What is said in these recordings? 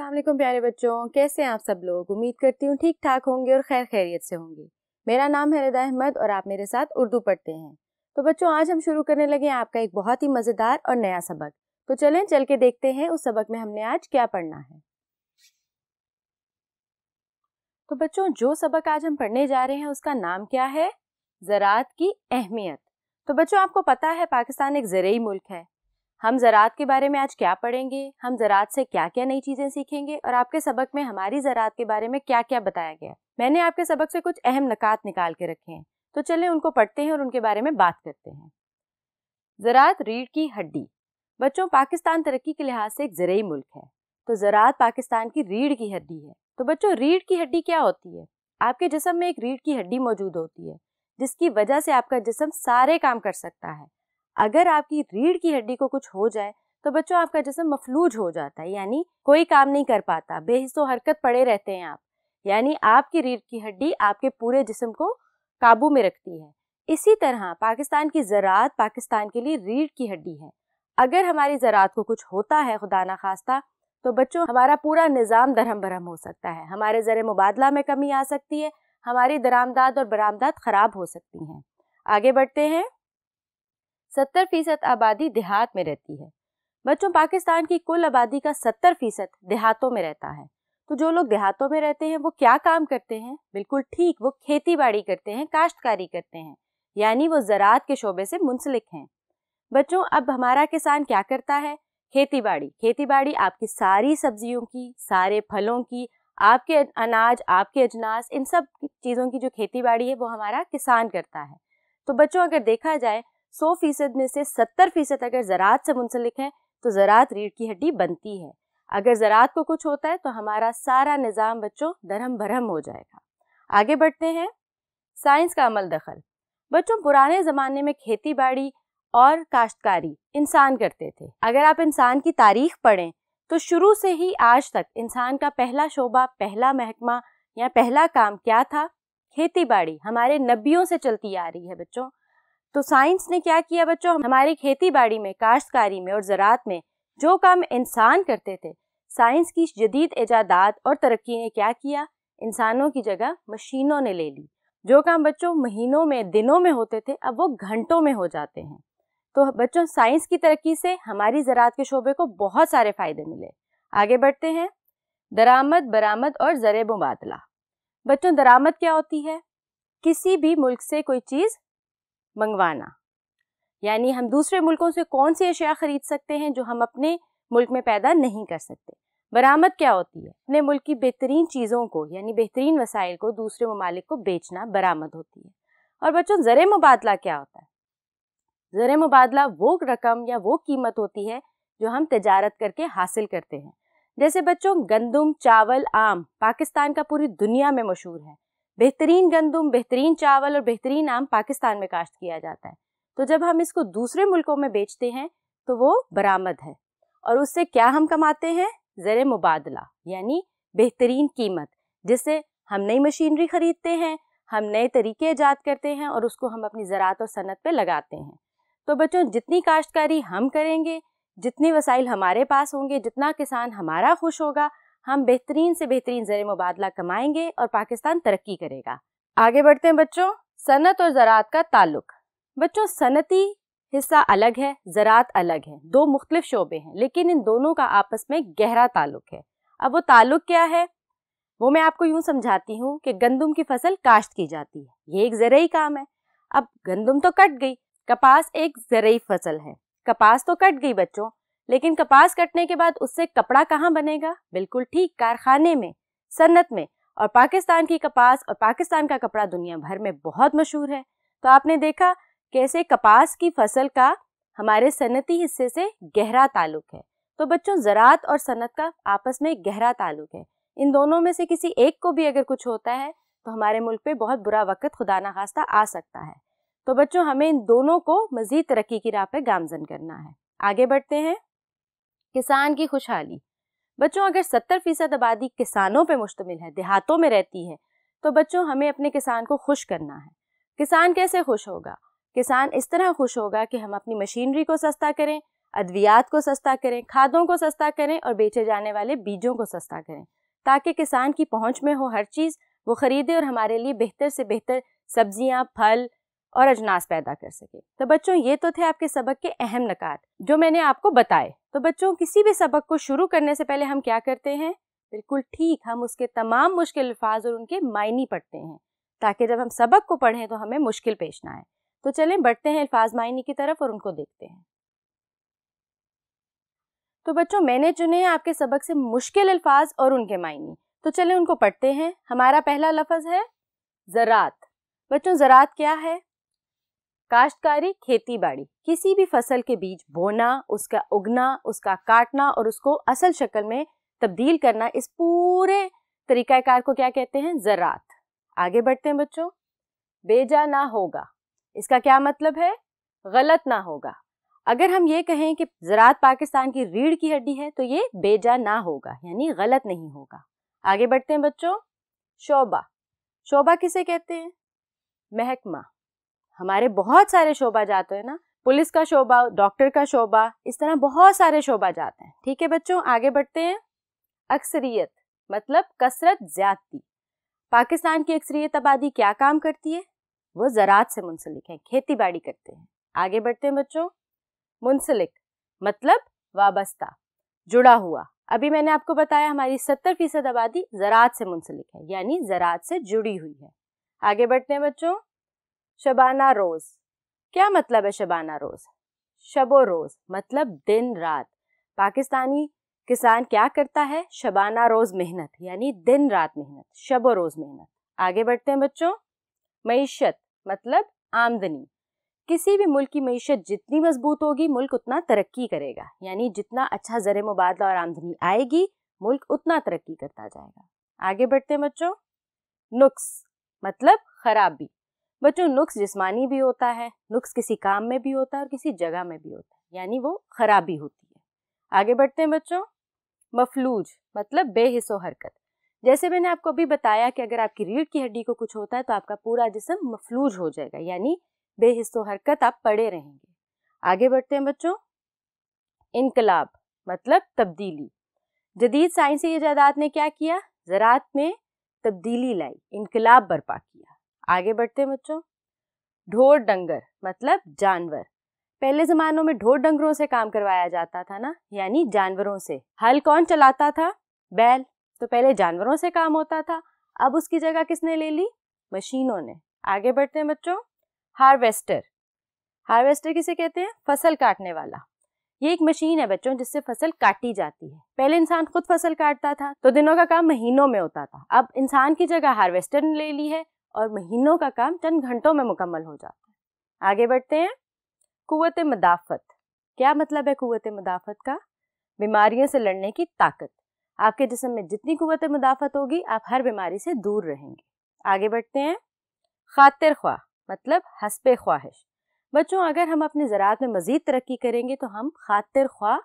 असलम प्यारे बच्चों कैसे हैं आप सब लोग उम्मीद करती हूँ ठीक ठाक होंगे और खैर खैरियत से होंगे मेरा नाम है रदा अहमद और आप मेरे साथ उर्दू पढ़ते हैं तो बच्चों आज हम शुरू करने लगे हैं आपका एक बहुत ही मज़ेदार और नया सबक तो चलें चल के देखते हैं उस सबक में हमने आज क्या पढ़ना है तो बच्चों जो सबक आज हम पढ़ने जा रहे हैं उसका नाम क्या है ज़रात की अहमियत तो बच्चों आपको पता है पाकिस्तान एक ज़रिए मुल्क है हम ज़रात के बारे में आज क्या पढ़ेंगे हम ज़रात से क्या क्या नई चीज़ें सीखेंगे और आपके सबक में हमारी ज़रात के बारे में क्या क्या बताया गया मैंने आपके सबक से कुछ अहम नकात निकाल के रखे हैं तो चलें उनको पढ़ते हैं और उनके बारे में बात करते हैं ज़रात रीढ़ की हड्डी बच्चों पाकिस्तान तरक्की के लिहाज से एक ज़रूरी मुल्क है तो ज़रात पाकिस्तान की रीढ़ की हड्डी है तो बच्चों रीढ़ की हड्डी क्या होती है आपके जिसम में एक रीढ़ की हड्डी मौजूद होती है जिसकी वजह से आपका जिसम सारे काम कर सकता है अगर आपकी रीढ़ की हड्डी को कुछ हो जाए तो बच्चों आपका जिसम मफलूज हो जाता है यानी कोई काम नहीं कर पाता बेहिसो तो हरकत पड़े रहते हैं आप यानी आपकी रीढ़ की हड्डी आपके पूरे जिसम को काबू में रखती है इसी तरह पाकिस्तान की ज़रात पाकिस्तान के लिए रीढ़ की हड्डी है अगर हमारी ज़रात को कुछ होता है खुदा ना खास्ता तो बच्चों हमारा पूरा निज़ाम धरम बरहम हो सकता है हमारे ज़र मुबादला में कमी आ सकती है हमारी दरामदाद और बरामदाद ख़राब हो सकती हैं आगे बढ़ते हैं सत्तर फीसद आबादी देहात में रहती है बच्चों पाकिस्तान की कुल आबादी का सत्तर फीसद देहातों में रहता है तो जो लोग देहातों में रहते हैं वो क्या काम करते हैं बिल्कुल ठीक वो खेती बाड़ी करते हैं काश्तकारी करते हैं यानी वो ज़रात के शोबे से मुंसलिक हैं बच्चों अब हमारा किसान क्या करता है खेती बाड़ी खेती बाड़ी आपकी सारी सब्जियों की सारे फलों की आपके अनाज आपके अजनास इन सब चीज़ों की जो खेती बाड़ी है वो हमारा किसान करता है तो बच्चों अगर देखा जाए सौ फीसद में से सत्तर फीसद अगर ज़रात से मुंसलिक हैं तो ज़रात रीढ़ की हड्डी बनती है अगर ज़रात को कुछ होता है तो हमारा सारा निज़ाम बच्चों धरम भरम हो जाएगा आगे बढ़ते हैं साइंस का अमल दखल बच्चों पुराने ज़माने में खेती बाड़ी और काश्तकारी इंसान करते थे अगर आप इंसान की तारीख पढ़ें तो शुरू से ही आज तक इंसान का पहला शोबा पहला महकमा या पहला काम क्या था खेती बाड़ी हमारे नबियों से चलती आ रही है बच्चों तो साइंस ने क्या किया बच्चों हमारी खेती बाड़ी में काश्तकारी में और ज़रात में जो काम इंसान करते थे साइंस की जदीद ईजादात और तरक्की ने क्या किया इंसानों की जगह मशीनों ने ले ली जो काम बच्चों महीनों में दिनों में होते थे अब वो घंटों में हो जाते हैं तो बच्चों साइंस की तरक्की से हमारी ज़रात के शोबे को बहुत सारे फ़ायदे मिले आगे बढ़ते हैं दरामद बरामद और ज़र मुबादला बच्चों दरामद क्या होती है किसी भी मुल्क से कोई चीज़ मंगवाना यानी हम दूसरे मुल्कों से कौन सी अशिया ख़रीद सकते हैं जो हम अपने मुल्क में पैदा नहीं कर सकते बरामद क्या होती है अपने मुल्क की बेहतरीन चीज़ों को यानी बेहतरीन वसाइल को दूसरे ममालिक को बेचना बरामद होती है और बच्चों ज़र मुबादला क्या होता है ज़र मुबादला वो रकम या वो कीमत होती है जो हम तजारत करके हासिल करते हैं जैसे बच्चों गंदम चावल आम पाकिस्तान का पूरी दुनिया में मशहूर है बेहतरीन गंदम बेहतरीन चावल और बेहतरीन आम पाकिस्तान में काश्त किया जाता है तो जब हम इसको दूसरे मुल्कों में बेचते हैं तो वो बरामद है और उससे क्या हम कमाते हैं ज़र मुबादला यानी बेहतरीन कीमत जिससे हम नई मशीनरी ख़रीदते हैं हम नए तरीके ईजाद करते हैं और उसको हम अपनी ज़रात और सनत पे लगाते हैं तो बच्चों जितनी काश्तकारी हम करेंगे जितने वसाइल हमारे पास होंगे जितना किसान हमारा खुश होगा हम बेहतरीन से बेहतरीन ज़र मुबादला कमाएंगे और पाकिस्तान तरक्की करेगा आगे बढ़ते हैं बच्चों सनत और ज़रात का ताल्लुक बच्चों सनती हिस्सा अलग है ज़रात अलग है दो मुख्तलिफ शोबे हैं लेकिन इन दोनों का आपस में गहरा ताल्लुक है अब वो ताल्लुक क्या है वो मैं आपको यूँ समझाती हूँ कि गंदम की फसल काश्त की जाती है ये एक ज़रूरी काम है अब गंदम तो कट गई कपास एक ज़रूरी फसल है कपास तो कट गई बच्चों लेकिन कपास कटने के बाद उससे कपड़ा कहाँ बनेगा बिल्कुल ठीक कारखाने में सन्नत में और पाकिस्तान की कपास और पाकिस्तान का कपड़ा दुनिया भर में बहुत मशहूर है तो आपने देखा कैसे कपास की फसल का हमारे सनती हिस्से से गहरा ताल्लुक है तो बच्चों ज़रात और सनत का आपस में गहरा ताल्लुक है इन दोनों में से किसी एक को भी अगर कुछ होता है तो हमारे मुल्क पे बहुत बुरा वक़्त खुदा ना खास्ता आ सकता है तो बच्चों हमें इन दोनों को मज़ीद तरक्की की राह पर गामजन करना है आगे बढ़ते हैं किसान की खुशहाली बच्चों अगर सत्तर फीसद आबादी किसानों पर मुश्तमिल है देहातों में रहती है तो बच्चों हमें अपने किसान को खुश करना है किसान कैसे खुश होगा किसान इस तरह खुश होगा कि हम अपनी मशीनरी को सस्ता करें अद्वियात को सस्ता करें खादों को सस्ता करें और बेचे जाने वाले बीजों को सस्ता करें ताकि किसान की पहुंच में हो हर चीज़ वो ख़रीदे और हमारे लिए बेहतर से बेहतर सब्जियां फल और अजनास पैदा कर सके तो बच्चों ये तो थे आपके सबक के अहम नकात जो मैंने आपको बताए तो बच्चों किसी भी सबक को शुरू करने से पहले हम क्या करते हैं बिल्कुल ठीक हम उसके तमाम मुश्किल अल्फाज और उनके मायने पढ़ते हैं ताकि जब हम सबक को पढ़ें तो हमें मुश्किल पेश ना आए तो चलें बढ़ते हैं अल्फाज मायने की तरफ और उनको देखते हैं तो बच्चों मैंने चुने हैं आपके सबक से मुश्किल अल्फाज और उनके मायने तो चलें उनको पढ़ते हैं हमारा पहला लफज है ज़रात बच्चों ज़रात क्या है काश्तकारी खेती बाड़ी किसी भी फसल के बीज बोना उसका उगना उसका काटना और उसको असल शक्ल में तब्दील करना इस पूरे तरीक़ाकार को क्या कहते हैं ज़रात आगे बढ़ते हैं बच्चों बेजा ना होगा इसका क्या मतलब है गलत ना होगा अगर हम ये कहें कि ज़रात पाकिस्तान की रीढ़ की हड्डी है तो ये बेजा ना होगा यानी गलत नहीं होगा आगे बढ़ते हैं बच्चों शोबा शोबा किसे कहते हैं महकमा हमारे बहुत सारे शोभा जाते हैं ना पुलिस का शोभा डॉक्टर का शोभा इस तरह बहुत सारे शोभा जाते हैं ठीक है बच्चों आगे बढ़ते हैं अक्सरियत मतलब कसरत ज्यादती पाकिस्तान की अक्सरियत आबादी क्या काम करती है वो ज़रात से मुंसलिक है खेती बाड़ी करते हैं आगे बढ़ते हैं बच्चों मुंसलिक मतलब वाबस्ता जुड़ा हुआ अभी मैंने आपको बताया हमारी सत्तर फीसद आबादी ज़रात से मुंसलिक है यानी ज़रात से जुड़ी हुई है आगे बढ़ते हैं बच्चों शबाना रोज़ क्या मतलब है शबाना रोज़ शबो रोज़ मतलब दिन रात पाकिस्तानी किसान क्या करता है शबाना रोज़ मेहनत यानी दिन रात मेहनत शबो रोज़ मेहनत आगे बढ़ते हैं बच्चों मीशत मतलब आमदनी किसी भी मुल्क की मीशत जितनी मजबूत होगी मुल्क उतना तरक्की करेगा यानी जितना अच्छा ज़र मुबादला और आमदनी आएगी मुल्क उतना तरक्की करता जाएगा आगे बढ़ते हैं बच्चों नुक्स मतलब खराबी बच्चों नुक्स जिस्मानी भी होता है नुक्स किसी काम में भी होता है और किसी जगह में भी होता है यानी वो खराबी होती है आगे बढ़ते हैं बच्चों मफलूज मतलब बेहिसो हरकत जैसे मैंने आपको अभी बताया कि अगर आपकी रीढ़ की हड्डी को कुछ होता है तो आपका पूरा जिसम मफलूज हो जाएगा यानी बेहिसो हरकत आप पड़े रहेंगे आगे बढ़ते हैं बच्चों इनकलाब मतलब तब्दीली जदीद साइंसी ईजादात ने क्या किया ज़रात में तब्दीली लाई इनकलाब बर्पा किया आगे बढ़ते हैं बच्चों ढोर डंगर मतलब जानवर पहले जमानों में ढोर डंगरों से काम करवाया जाता था ना यानी जानवरों से हल कौन चलाता था बैल तो पहले जानवरों से काम होता था अब उसकी जगह किसने ले ली मशीनों ने आगे बढ़ते हैं बच्चों हार्वेस्टर हार्वेस्टर किसे कहते हैं फसल काटने वाला ये एक मशीन है बच्चों जिससे फसल काटी जाती है पहले इंसान खुद फसल काटता था तो दिनों का काम महीनों में होता था अब इंसान की जगह हार्वेस्टर ने ले ली है और महीनों का काम चंद घंटों में मुकम्मल हो जाता है आगे बढ़ते हैं कुत मदाफत क्या मतलब है कुत मदाफत का बीमारियों से लड़ने की ताकत आपके जिसम में जितनी कुत मदाफत होगी आप हर बीमारी से दूर रहेंगे आगे बढ़ते हैं खातिर ख्वाह मतलब हसब ख्वाहिश बच्चों अगर हम अपने ज़रात में मज़ीद तरक्की करेंगे तो हम खातिर ख्वाह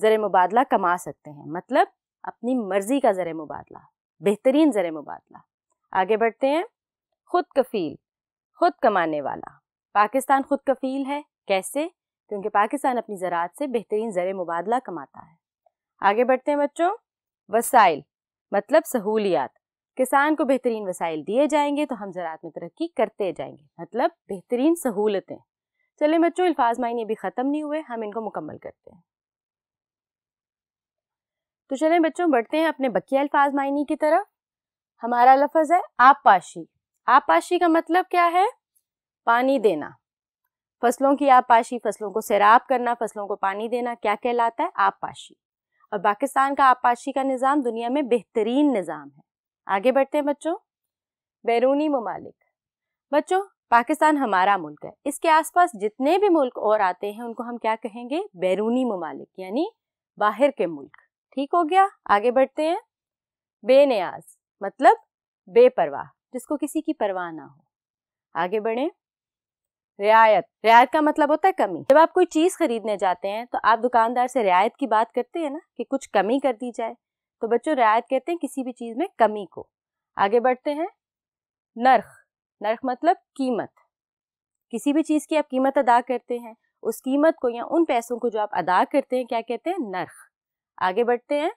ज़र मुबादला कमा सकते हैं मतलब अपनी मर्ज़ी का ज़र मुबादला बेहतरीन ज़र मुबादला आगे बढ़ते हैं खुद कफील खुद कमाने वाला पाकिस्तान खुद कफील है कैसे क्योंकि पाकिस्तान अपनी ज़रात से बेहतरीन ज़र मुबादला कमाता है आगे बढ़ते हैं बच्चों वसाइल मतलब सहूलियात किसान को बेहतरीन वसाइल दिए जाएंगे तो हम ज़रात में तरक्की करते जाएंगे मतलब बेहतरीन सहूलतें चले बच्चों अल्फाज मायने अभी ख़त्म नहीं हुए हम इनको मुकम्मल करते हैं तो चलें बच्चों बढ़ते हैं अपने बकिया अल्फाज मायने की तरफ हमारा लफज है आबपाशी आपाशी का मतलब क्या है पानी देना फसलों की आपाशी फसलों को सैराब करना फसलों को पानी देना क्या कहलाता है आपाशी और पाकिस्तान का आपाशी का निज़ाम दुनिया में बेहतरीन निज़ाम है आगे बढ़ते हैं बच्चों बैरूनी ममालिक बच्चों पाकिस्तान हमारा मुल्क है इसके आसपास जितने भी मुल्क और आते हैं उनको हम क्या कहेंगे बैरूनी ममालिक यानी बाहर के मुल्क ठीक हो गया आगे बढ़ते हैं बेनियाज मतलब बेपरवाह जिसको किसी की परवाह ना हो आगे बढ़े रियायत रियायत का मतलब होता है कमी जब आप कोई चीज़ खरीदने जाते हैं तो आप दुकानदार से रियायत की बात करते हैं ना कि कुछ कमी कर दी जाए तो बच्चों रियायत कहते हैं किसी भी चीज़ में कमी को आगे बढ़ते हैं नर्ख नर्ख मतलब कीमत किसी भी चीज़ की आप कीमत अदा करते हैं उस कीमत को या उन पैसों को जो आप अदा करते हैं क्या कहते हैं नर्ख आगे बढ़ते हैं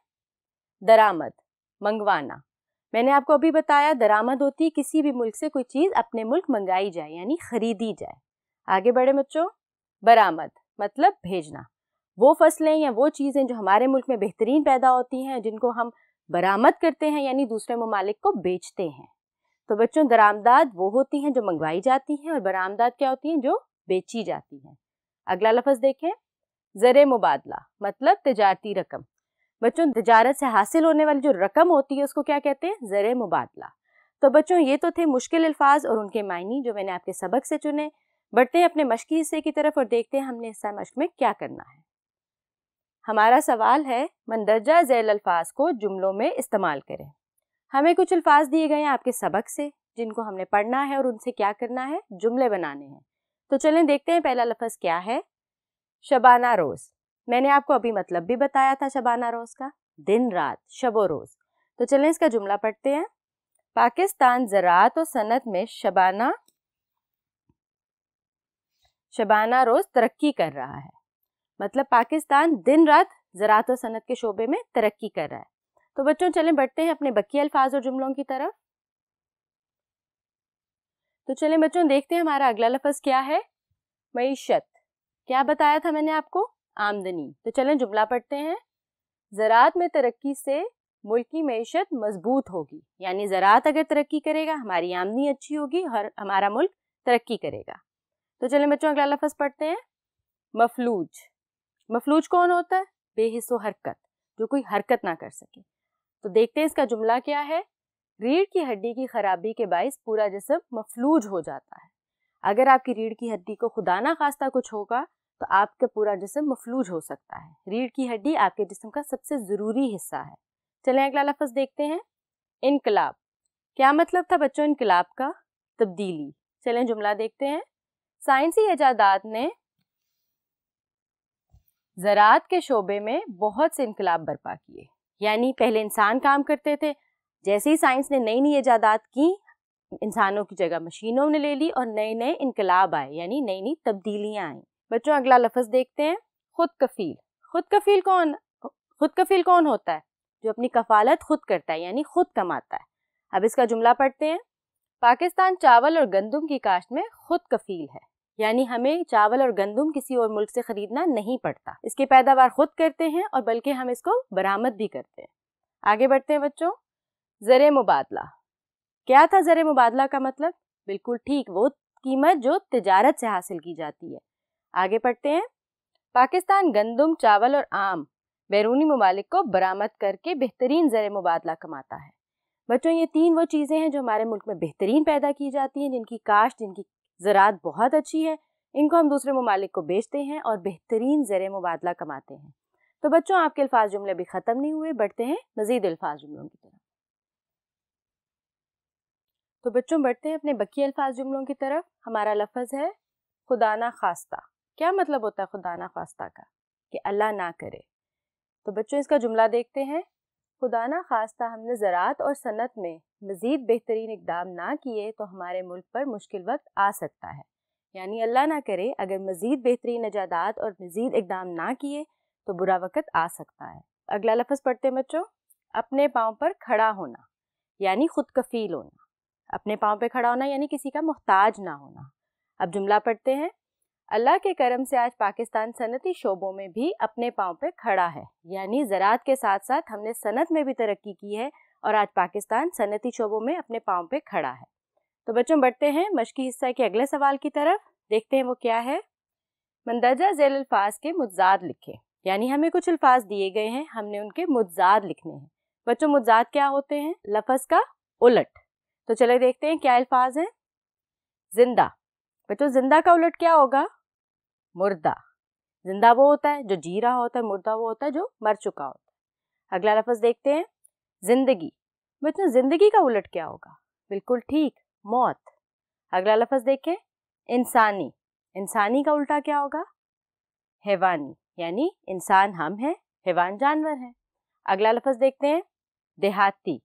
दरामद मंगवाना मैंने आपको अभी बताया दरामद होती है किसी भी मुल्क से कोई चीज़ अपने मुल्क मंगाई जाए यानी ख़रीदी जाए आगे बढ़े बच्चों बरामद मतलब भेजना वो फसलें या वो चीज़ें जो हमारे मुल्क में बेहतरीन पैदा होती हैं जिनको हम बरामद करते हैं यानी दूसरे ममालिक को बेचते हैं तो बच्चों दरामदाद वो होती हैं जो मंगवाई जाती हैं और बरामदाद क्या होती हैं जो बेची जाती हैं अगला लफज देखें ज़र मुबादला मतलब तजारती रकम बच्चों तजारत से हासिल होने वाली जो रकम होती है उसको क्या कहते हैं ज़र मुबादला तो बच्चों ये तो थे मुश्किल अल्फाज और उनके मायने जो मैंने आपके सबक से चुने बढ़ते हैं अपने मशक़ी हिस्से की तरफ और देखते हैं हमने हिस्सा मश्क में क्या करना है हमारा सवाल है मंदरजा जैल अल्फाज को जुमलों में इस्तेमाल करें हमें कुछ अल्फाज दिए गए हैं आपके सबक से जिनको हमने पढ़ना है और उनसे क्या करना है जुमले बनाने हैं तो चलें देखते हैं पहला लफज क्या है शबाना रोज़ मैंने आपको अभी मतलब भी बताया था शबाना रोज का दिन रात शबो रोज तो चलें इसका जुमला पढ़ते हैं पाकिस्तान ज़रात और सनत में शबाना शबाना रोज तरक्की कर रहा है मतलब पाकिस्तान दिन रात ज़रात और सनत के शोबे में तरक्की कर रहा है तो बच्चों चलें बढ़ते हैं अपने बकी अल्फाज और जुमलों की तरफ तो चलें बच्चों देखते हैं हमारा अगला लफ्ज क्या है मीशत क्या बताया था मैंने आपको आमदनी तो चलें जुमला पढ़ते हैं ज़रात में तरक्की से मुल्क की मीशत मजबूत होगी यानी ज़रात अगर तरक्की करेगा हमारी आमदनी अच्छी होगी और हमारा मुल्क तरक्की करेगा तो चलें बच्चों अगला लफ्ज पढ़ते हैं मफलूज मफलूज कौन होता है बेहिसो हरकत जो कोई हरकत ना कर सके तो देखते हैं इसका जुमला क्या है रीढ़ की हड्डी की खराबी के बायस पूरा जिसम मफलूज हो जाता है अगर आपकी रीढ़ की हड्डी को खुदा ना खास्ता कुछ होगा तो आपका पूरा जिसम मफलूज हो सकता है रीढ़ की हड्डी आपके जिसम का सबसे ज़रूरी हिस्सा है चलें अगला लफ्ज़ देखते हैं इनकलाब क्या मतलब था बच्चों इनकलाब का तब्दीली चलें जुमला देखते हैं साइंसी ईजादात ने ज़रात के शोबे में बहुत से इनकलाब बर्पा किए यानी पहले इंसान काम करते थे जैसे ही साइंस ने नई नई ईजादात की इंसानों की जगह मशीनों ने ले ली और नए नए इनकलाब आए यानी नई नई तब्दीलियाँ आईं बच्चों अगला लफ्ज़ देखते हैं खुद कफील खुद कफील कौन खुद कफील कौन होता है जो अपनी कफालत खुद करता है यानी खुद कमाता है अब इसका जुमला पढ़ते हैं पाकिस्तान चावल और गंदम की काश्त में खुद कफील है यानी हमें चावल और गंदम किसी और मुल्क से खरीदना नहीं पड़ता इसकी पैदावार खुद करते हैं और बल्कि हम इसको बरामद भी करते हैं आगे बढ़ते हैं बच्चों ज़र मुबादला क्या था ज़र मुबादला का मतलब बिल्कुल ठीक वो कीमत जो तजारत से हासिल की जाती है आगे पढ़ते हैं पाकिस्तान गंदम चावल और आम बैरूनी ममालिक को बरामद करके बेहतरीन ज़र मुबादला कमाता है बच्चों ये तीन वो चीज़ें हैं जो हमारे मुल्क में बेहतरीन पैदा की जाती हैं जिनकी काश्त जिनकी ज़रात बहुत अच्छी है इनको हम दूसरे ममालिक को बेचते हैं और बेहतरीन ज़र मुबादला कमाते हैं तो बच्चों आपके अल्फाज जुमले भी ख़त्म नहीं हुए बढ़ते हैं मज़ीद अल्फाज जुमलों की तरफ तो बच्चों बढ़ते हैं अपने बकी अल्फाज जुमलों की तरफ हमारा लफज है खुदाना खास्ता क्या मतलब होता है खुदा ना खास्ता का कि अल्लाह ना करे तो बच्चों इसका जुमला देखते हैं खुदा ना खास्ता हमने ज़रात और सनत में मज़ीद बेहतरीन इकदाम ना किए तो हमारे मुल्क पर मुश्किल वक्त आ सकता है यानी अल्लाह ना करे अगर मज़ीद बेहतरीन इजादात और मज़ीद इकदाम ना किए तो बुरा वक़्त आ सकता है अगला लफ्ज़ पढ़ते हैं बच्चों अपने पाँव पर खड़ा होना यानी खुद कफील होना अपने पाँव पर खड़ा होना यानी किसी का मोहताज ना होना अब जुमला पढ़ते हैं अल्लाह के करम से आज पाकिस्तान सनती शोबों में भी अपने पाँव पे खड़ा है यानी ज़रात के साथ साथ हमने सनत में भी तरक्की की है और आज पाकिस्तान सनती शोबों में अपने पाँव पे खड़ा है तो बच्चों बढ़ते हैं मशकी हिस्सा के अगले सवाल की तरफ देखते हैं वो क्या है मंदरजा जैल अल्फाज के मुजाद लिखे यानी हमें कुछ अल्फाज दिए गए हैं हमने उनके मुजाद लिखने हैं बच्चों मुजाद क्या होते हैं लफज का उलट तो चले देखते हैं क्या अल्फाज हैं जिंदा बच्चों जिंदा का उलट क्या होगा मुर्दा जिंदा वो होता है जो जी रहा होता है मुर्दा वो होता है जो मर चुका होता है अगला लफ्ज़ देखते हैं जिंदगी बच्चों जिंदगी का उलट क्या होगा बिल्कुल ठीक मौत अगला लफज देखें इंसानी इंसानी का उल्टा क्या होगा हैवानी यानी इंसान हम हैं हैवान जानवर हैं अगला लफज देखते हैं देहाती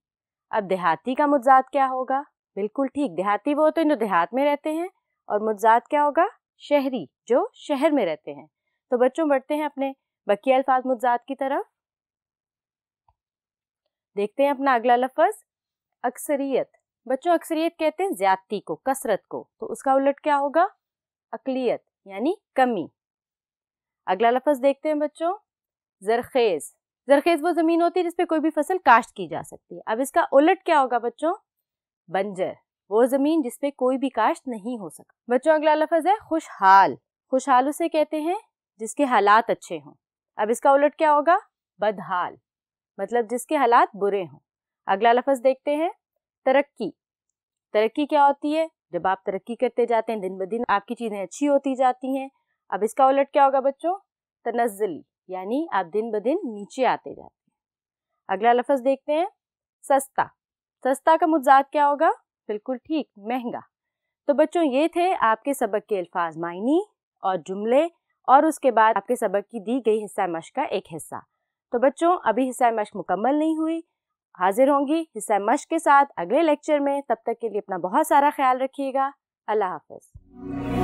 अब देहाती का मुजाद क्या होगा बिल्कुल ठीक देहाती वो होते हैं जो देहात में रहते हैं और मुजाद क्या होगा शहरी जो शहर में रहते हैं तो बच्चों बढ़ते हैं अपने बकिया अल्फाज मुजात की तरफ देखते हैं अपना अगला लफज अक्सरियत बच्चों अक्सरियत कहते हैं ज्यादती को कसरत को तो उसका उलट क्या होगा अकलियत यानी कमी अगला लफज देखते हैं बच्चों जरखेज जरखेज वो ज़मीन होती है जिसपे कोई भी फसल काश्त की जा सकती है अब इसका उलट क्या होगा बच्चों बंजर वो जमीन जिसपे कोई भी काश्त नहीं हो सका बच्चों अगला लफज है खुशहाल खुशहाल उसे कहते हैं जिसके हालात अच्छे हों अब इसका उलट क्या होगा बदहाल मतलब जिसके हालात बुरे हों अगला लफज देखते हैं तरक्की तरक्की क्या होती है जब आप तरक्की करते जाते हैं दिन ब दिन आपकी चीज़ें अच्छी होती जाती हैं अब इसका उलट क्या होगा बच्चों तनजली यानी आप दिन ब दिन नीचे आते जाते हैं अगला लफज देखते हैं सस्ता सस्ता का मुजाद क्या होगा बिल्कुल ठीक महंगा तो बच्चों ये थे आपके सबक के अल्फाज मायनी और जुमले और उसके बाद आपके सबक की दी गई हिस्सा मश का एक हिस्सा तो बच्चों अभी हिस्सा मश मुकम्मल नहीं हुई हाजिर होंगी हिस्सा मश के साथ अगले लेक्चर में तब तक के लिए अपना बहुत सारा ख्याल रखिएगा अल्लाह हाफिज़